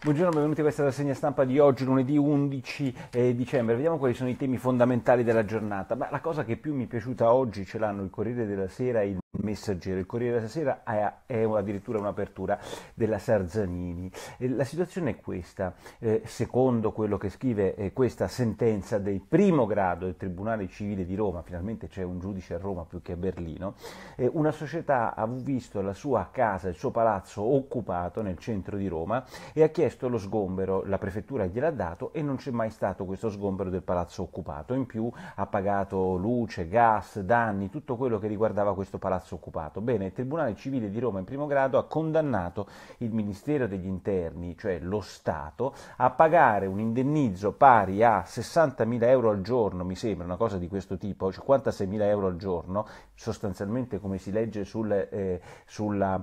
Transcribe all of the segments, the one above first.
Buongiorno, benvenuti a questa rassegna stampa di oggi, lunedì 11 eh, dicembre. Vediamo quali sono i temi fondamentali della giornata. Ma la cosa che più mi è piaciuta oggi ce l'hanno il Corriere della Sera e il Messaggero, il Corriere della Sera è, addirittura un'apertura della Sarzanini. La situazione è questa, eh, secondo quello che scrive eh, questa sentenza del primo grado del Tribunale Civile di Roma, finalmente c'è un giudice a Roma più che a Berlino, eh, una società ha visto la sua casa, il suo palazzo occupato nel centro di Roma e ha chiesto lo sgombero, la prefettura gliel'ha dato e non c'è mai stato questo sgombero del palazzo occupato, in più ha pagato luce, gas, danni, tutto quello che riguardava questo palazzo spazio occupato. Bene, il Tribunale Civile di Roma in primo grado ha condannato il Ministero degli Interni, cioè lo Stato, a pagare un indennizzo pari a 60.000 euro al giorno, mi sembra, una cosa di questo tipo, 56.000 euro al giorno, sostanzialmente come si legge sul, eh, sulla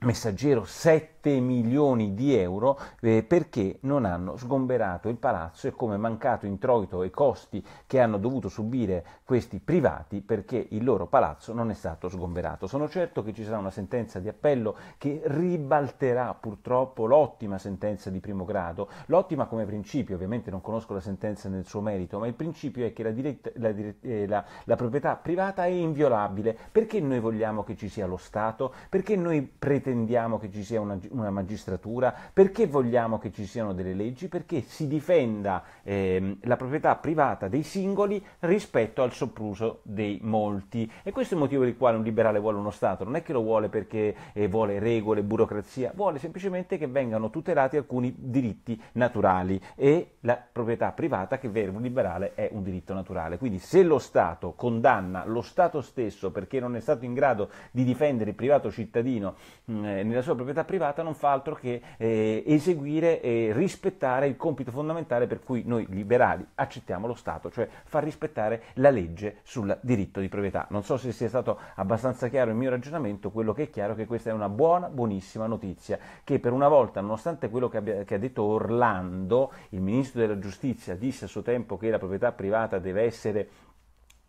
Messaggero 7 milioni di euro eh, perché non hanno sgomberato il palazzo e come mancato introito e costi che hanno dovuto subire questi privati perché il loro palazzo non è stato sgomberato. Sono certo che ci sarà una sentenza di appello che ribalterà purtroppo l'ottima sentenza di primo grado, l'ottima come principio, ovviamente non conosco la sentenza nel suo merito, ma il principio è che la, diretta, la, eh, la, la proprietà privata è inviolabile. Perché noi vogliamo che ci sia lo Stato? Perché noi pretendiamo pretendiamo che ci sia una, una magistratura, perché vogliamo che ci siano delle leggi, perché si difenda eh, la proprietà privata dei singoli rispetto al sopruso dei molti. E questo è il motivo per il quale un liberale vuole uno Stato, non è che lo vuole perché eh, vuole regole, burocrazia, vuole semplicemente che vengano tutelati alcuni diritti naturali e la proprietà privata che per un liberale è un diritto naturale. Quindi se lo Stato condanna lo Stato stesso perché non è stato in grado di difendere il privato cittadino mh, Mm, eh, nella sua proprietà privata non fa altro che eh, eseguire e rispettare il compito fondamentale per cui noi liberali accettiamo lo Stato, cioè far rispettare la legge sul diritto di proprietà. Non so se sia stato abbastanza chiaro il mio ragionamento, quello che è chiaro è che questa è una buona, buonissima notizia, che per una volta, nonostante quello che, abbia, che ha detto Orlando, il ministro della giustizia disse a suo tempo che la proprietà privata deve essere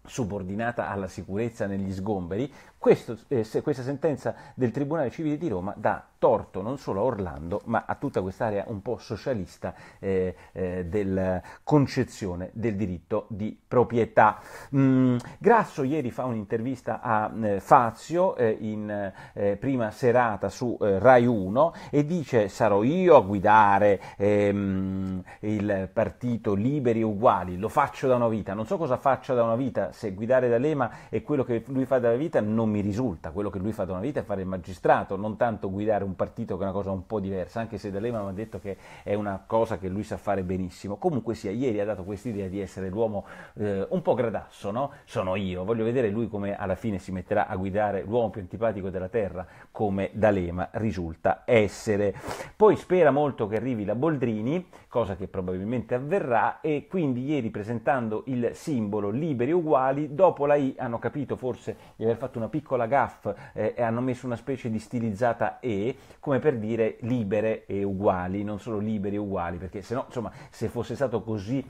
subordinata alla sicurezza negli sgomberi, questo, eh, questa sentenza del Tribunale Civile di Roma dà torto non solo a Orlando, ma a tutta quest'area un po' socialista eh, eh, della concezione del diritto di proprietà. Mm, Grasso ieri fa un'intervista a eh, Fazio eh, in eh, prima serata su Rai 1 e dice sarò io a guidare ehm, il partito Liberi Uguali, lo faccio da una vita, non so cosa faccia da una vita se guidare da l'EMA è quello che lui fa dalla vita, non mi risulta. Quello che lui fa da una vita è fare il magistrato, non tanto guidare un partito che è una cosa un po' diversa, anche se da Lema mi ha detto che è una cosa che lui sa fare benissimo. Comunque sia, ieri ha dato quest'idea di essere l'uomo eh, un po' gradasso, no? Sono io, voglio vedere lui come alla fine si metterà a guidare l'uomo più antipatico della Terra, come da Lema risulta essere. Poi spera molto che arrivi la Boldrini, cosa che probabilmente avverrà, e quindi ieri presentando il simbolo Liberi Uguali, quali dopo la I hanno capito forse di aver fatto una piccola gaff eh, e hanno messo una specie di stilizzata E come per dire libere e uguali, non solo liberi e uguali, perché se no, insomma, se fosse stato così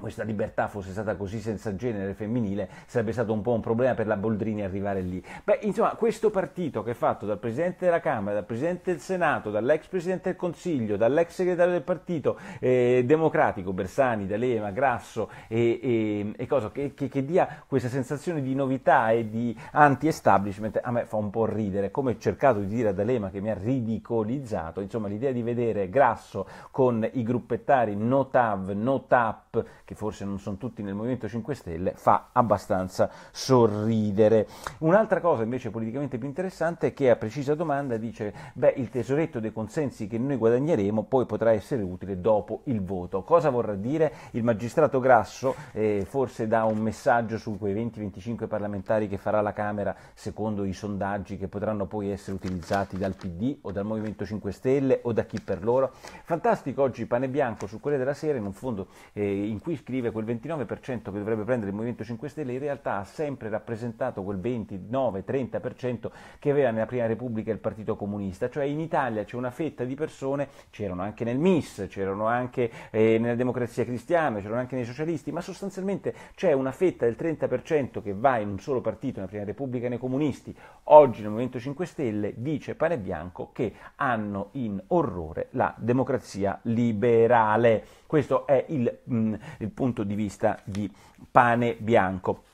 questa libertà fosse stata così senza genere femminile, sarebbe stato un po' un problema per la Boldrini arrivare lì. Beh, insomma, questo partito che è fatto dal Presidente della Camera, dal Presidente del Senato, dall'ex Presidente del Consiglio, dall'ex segretario del Partito eh, Democratico, Bersani, D'Alema, Grasso e, e, e cosa, che, che, che, dia questa sensazione di novità e di anti-establishment, a me fa un po' ridere, come ho cercato di dire a D'Alema che mi ha ridicolizzato, insomma, l'idea di vedere Grasso con i gruppettari no TAV, no TAP, che tutti, forse non sono tutti nel Movimento 5 Stelle, fa abbastanza sorridere. Un'altra cosa invece politicamente più interessante è che a precisa domanda dice, beh, il tesoretto dei consensi che noi guadagneremo poi potrà essere utile dopo il voto. Cosa vorrà dire? Il magistrato Grasso eh, forse dà un messaggio su quei 20-25 parlamentari che farà la Camera secondo i sondaggi che potranno poi essere utilizzati dal PD o dal Movimento 5 Stelle o da chi per loro. Fantastico oggi Pane Bianco su quelle della Sera in un fondo eh, in cui lui scrive quel 29% che dovrebbe prendere il Movimento 5 Stelle in realtà ha sempre rappresentato quel 29-30% che aveva nella Prima Repubblica il Partito Comunista, cioè in Italia c'è una fetta di persone, c'erano anche nel MIS, c'erano anche eh, nella Democrazia Cristiana, c'erano anche nei socialisti, ma sostanzialmente c'è una fetta del 30% che va in un solo partito, nella Prima Repubblica e nei comunisti, oggi nel Movimento 5 Stelle, dice Pane Bianco che hanno in orrore la democrazia liberale. Questo è il, mm, il punto di vista di pane bianco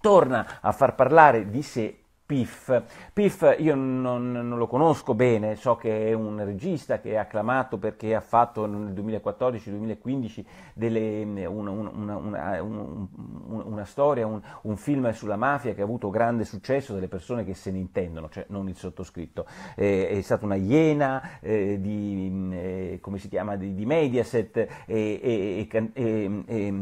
torna a far parlare di sé Piff. Piff io non, non, lo conosco bene, so che è un regista che è acclamato perché ha fatto nel 2014-2015 delle, una, una, una, una, storia, un, un, film sulla mafia che ha avuto grande successo delle persone che se ne intendono, cioè non il sottoscritto. Eh, è stata una iena eh, di, eh, come si chiama, di, di Mediaset e, e, e,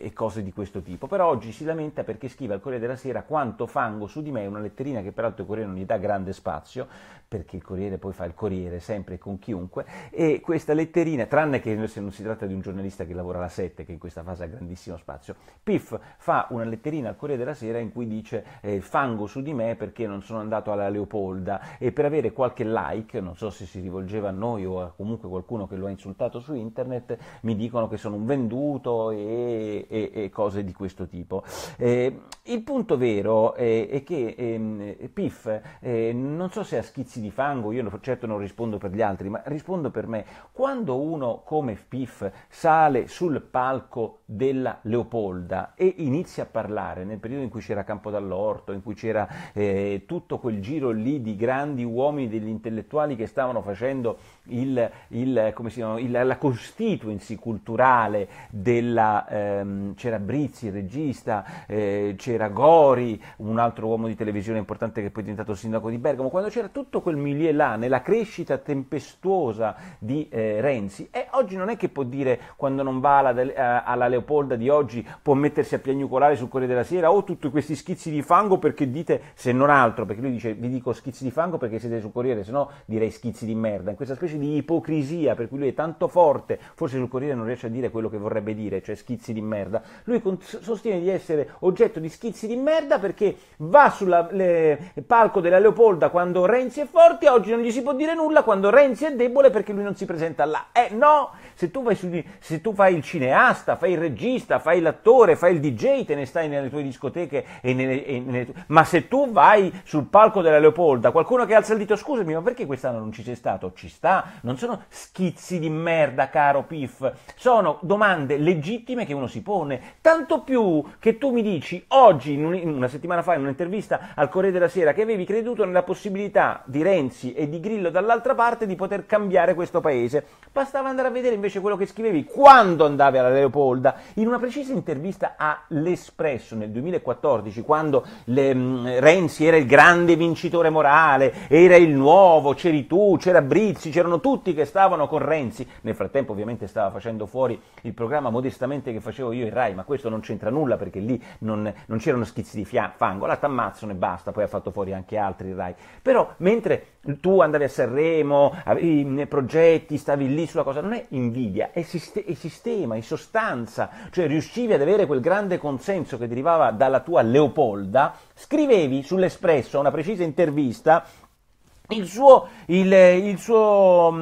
e cose di questo tipo. Però oggi si lamenta perché scrive al Corriere della Sera quanto fango su di me una letterina vetrina che peraltro il Corriere non gli dà grande spazio, perché il Corriere poi fa il Corriere sempre con chiunque, e questa letterina, tranne che se non si tratta di un giornalista che lavora alla 7, che in questa fase ha grandissimo spazio, Piff fa una letterina al Corriere della Sera in cui dice eh, fango su di me perché non sono andato alla Leopolda e per avere qualche like, non so se si rivolgeva a noi o a comunque qualcuno che lo ha insultato su internet, mi dicono che sono un venduto e, e, e cose di questo tipo. Eh, il punto vero è, eh, è che... Ehm, Mm, eh, piff, eh, non so se a schizzi di fango, io certo non rispondo per gli altri, ma rispondo per me. Quando uno come Piff sale sul palco della Leopolda e inizia a parlare, nel periodo in cui c'era Campo dall'Orto, in cui c'era eh, tutto quel giro lì di grandi uomini, degli intellettuali che stavano facendo il, il, chiama, il, la constituency culturale della... Ehm, c'era Brizzi, il regista, eh, c'era Gori, un altro uomo di televisione persona importante che poi è diventato sindaco di Bergamo, quando c'era tutto quel milieu là nella crescita tempestuosa di eh, Renzi, e oggi non è che può dire quando non va alla, eh, alla Leopolda di oggi può mettersi a piagnucolare sul Corriere della Sera o oh, tutti questi schizzi di fango perché dite se non altro, perché lui dice vi dico schizzi di fango perché siete sul Corriere, se no direi schizzi di merda, in questa specie di ipocrisia per cui lui è tanto forte, forse sul Corriere non riesce a dire quello che vorrebbe dire, cioè schizzi di merda, lui sostiene di essere oggetto di schizzi di merda perché va sulla le, eh, palco della Leopolda quando Renzi è forte, oggi non gli si può dire nulla quando Renzi è debole perché lui non si presenta là. Eh no, se tu, su, se tu fai il cineasta, fai il regista, fai l'attore, fai il DJ, te ne stai nelle tue discoteche, e nelle, e nelle, ma se tu vai sul palco della Leopolda, qualcuno che alza il dito, scusami, ma perché quest'anno non ci sei stato? Ci sta, non sono schizzi di merda, caro Pif, sono domande legittime che uno si pone, tanto più che tu mi dici oggi, una settimana fa in un'intervista al Corriere della Sera che avevi creduto nella possibilità di Renzi e di Grillo dall'altra parte di poter cambiare questo paese. Bastava andare a vedere invece quello che scrivevi quando andavi alla Leopolda, in una precisa intervista all'Espresso nel 2014, quando le, mh, mm, Renzi era il grande vincitore morale, era il nuovo, c'eri tu, c'era Brizzi, c'erano tutti che stavano con Renzi. Nel frattempo ovviamente stava facendo fuori il programma modestamente che facevo io in Rai, ma questo non c'entra nulla perché lì non, non c'erano schizzi di fia- fango, la t'ammazzano e basta basta, poi ha fatto fuori anche altri Rai. Però mentre tu andavi a Sanremo, avevi progetti, stavi lì sulla cosa, non è invidia, è, sist- è sistema, è sostanza, cioè riuscivi ad avere quel grande consenso che derivava dalla tua Leopolda, scrivevi sull'Espresso una precisa intervista il suo, il, il suo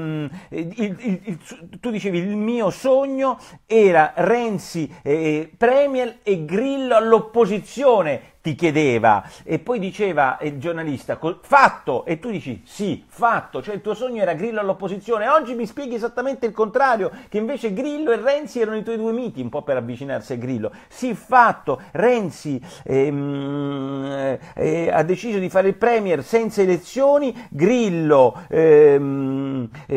il, tu dicevi il mio sogno era Renzi eh, eh Premier e Grillo all'opposizione ti chiedeva e poi diceva il giornalista fatto e tu dici sì, fatto, cioè il tuo sogno era Grillo all'opposizione, oggi mi spieghi esattamente il contrario, che invece Grillo e Renzi erano i tuoi due miti, un po' per avvicinarsi a Grillo, sì, fatto, Renzi ehm, eh, ha deciso di fare il Premier senza elezioni, Grillo... Ehm, eh,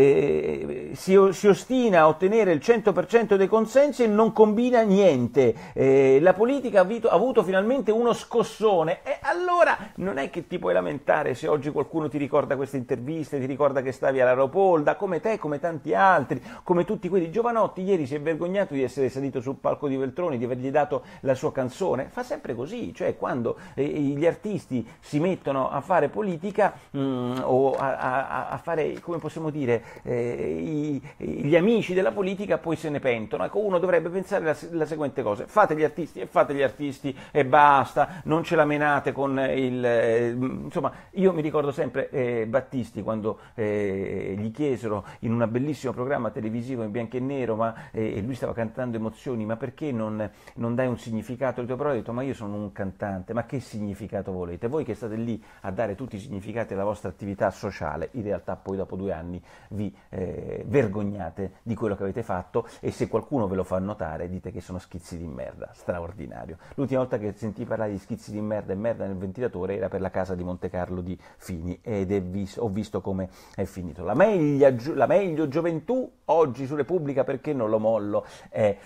eh, si, si, ostina a ottenere il 100% dei consensi e non combina niente. Eh, la politica ha, vito, ha, avuto finalmente uno scossone e allora non è che ti puoi lamentare se oggi qualcuno ti ricorda queste interviste, ti ricorda che stavi alla Ropolda, come te, come tanti altri, come tutti quelli. Giovanotti ieri si è vergognato di essere salito sul palco di Veltroni, di avergli dato la sua canzone. Fa sempre così, cioè quando eh, gli artisti si mettono a fare politica mh, mm, o a, a, a fare, come possiamo dire, dire, eh, i, gli amici della politica poi se ne pentono. Ecco, uno dovrebbe pensare la, la, seguente cosa, fate gli artisti e fate gli artisti e basta, non ce la menate con il... Eh, insomma, io mi ricordo sempre eh, Battisti quando eh, gli chiesero in un bellissimo programma televisivo in bianco e nero, ma eh, e lui stava cantando emozioni, ma perché non, non dai un significato alle tue parole? Ho detto, ma io sono un cantante, ma che significato volete? Voi che state lì a dare tutti i significati alla vostra attività sociale, in realtà poi dopo due anni vi eh, vergognate di quello che avete fatto e se qualcuno ve lo fa notare dite che sono schizzi di merda, straordinario. L'ultima volta che sentii parlare di schizzi di merda e merda nel ventilatore era per la casa di Monte Carlo di Fini ed vis- ho visto come è finito. La, meglia, la meglio gioventù oggi su Repubblica perché non lo mollo è... Eh,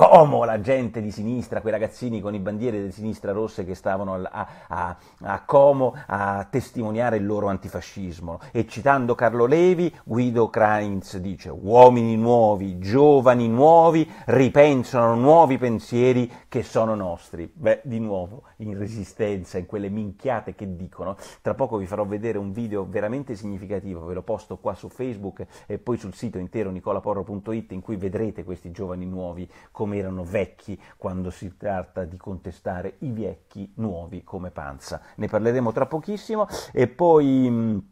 Como la gente di sinistra, quei ragazzini con i bandiere di sinistra rosse che stavano a, a, a Como a testimoniare il loro antifascismo. E citando Carlo Levi, Guido Krainz dice: Uomini nuovi, giovani nuovi, ripensano nuovi pensieri che sono nostri. Beh, di nuovo in resistenza, in quelle minchiate che dicono. Tra poco vi farò vedere un video veramente significativo, ve lo posto qua su Facebook e poi sul sito intero nicolaporro.it in cui vedrete questi giovani nuovi come come erano vecchi quando si tratta di contestare i vecchi nuovi come Panza. Ne parleremo tra pochissimo e poi...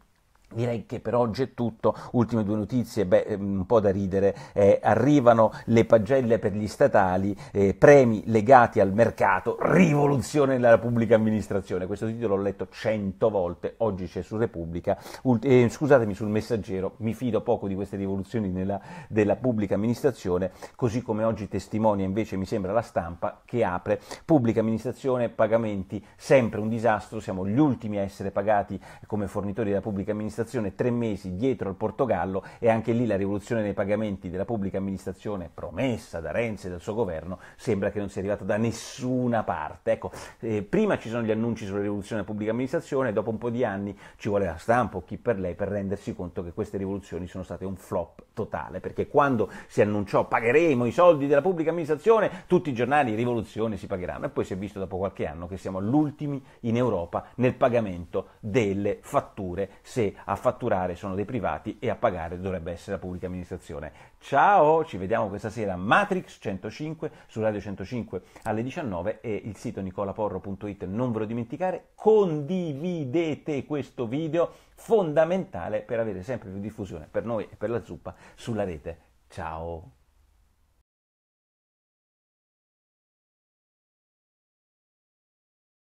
Direi che per oggi è tutto, ultime due notizie, beh, eh, un po' da ridere, eh, arrivano le pagelle per gli statali, eh, premi legati al mercato, rivoluzione della pubblica amministrazione, questo titolo l'ho letto cento volte, oggi c'è su Repubblica, Ult- eh, scusatemi sul messaggero, mi fido poco di queste rivoluzioni nella, della pubblica amministrazione, così come oggi testimonia invece mi sembra la stampa che apre pubblica amministrazione, pagamenti, sempre un disastro, siamo gli ultimi a essere pagati come fornitori della pubblica amministrazione, amministrazione tre mesi dietro al Portogallo e anche lì la rivoluzione dei pagamenti della pubblica amministrazione promessa da Renzi e dal suo governo sembra che non sia arrivata da nessuna parte. Ecco, eh, prima ci sono gli annunci sulla rivoluzione della pubblica amministrazione, dopo un po' di anni ci vuole la stampa o chi per lei per rendersi conto che queste rivoluzioni sono state un flop totale, perché quando si annunciò pagheremo i soldi della pubblica amministrazione, tutti i giornali rivoluzione si pagheranno e poi si è visto dopo qualche anno che siamo l'ultimi in Europa nel pagamento delle fatture se a fatturare sono dei privati e a pagare dovrebbe essere la pubblica amministrazione. Ciao, ci vediamo questa sera Matrix 105 su Radio 105 alle 19 e il sito nicolaporro.it non ve lo dimenticare, condividete questo video fondamentale per avere sempre più diffusione per noi e per la zuppa sulla rete. Ciao!